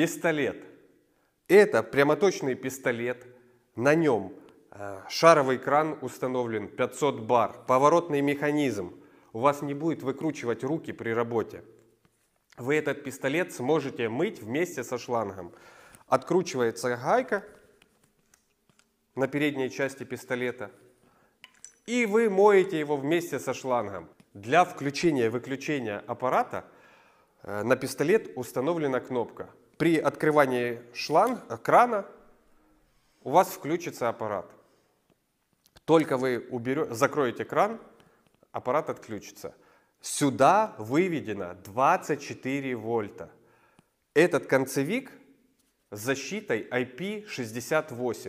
Пистолет. Это прямоточный пистолет. На нем э, шаровый кран установлен 500 бар, поворотный механизм. У вас не будет выкручивать руки при работе. Вы этот пистолет сможете мыть вместе со шлангом. Откручивается гайка на передней части пистолета. И вы моете его вместе со шлангом. Для включения-выключения и аппарата э, на пистолет установлена кнопка при открывании шланг, э, крана у вас включится аппарат. Только вы уберете, закроете кран, аппарат отключится. Сюда выведено 24 вольта. Этот концевик с защитой IP68.